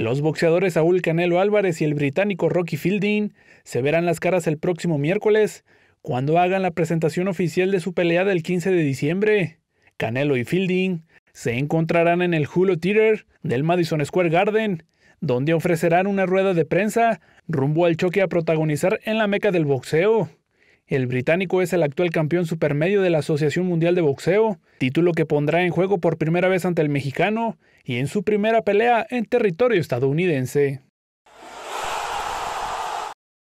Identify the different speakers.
Speaker 1: Los boxeadores Saúl Canelo Álvarez y el británico Rocky Fielding se verán las caras el próximo miércoles, cuando hagan la presentación oficial de su pelea del 15 de diciembre. Canelo y Fielding se encontrarán en el Hulu Theater del Madison Square Garden, donde ofrecerán una rueda de prensa rumbo al choque a protagonizar en la meca del boxeo. El británico es el actual campeón supermedio de la Asociación Mundial de Boxeo, título que pondrá en juego por primera vez ante el mexicano y en su primera pelea en territorio estadounidense.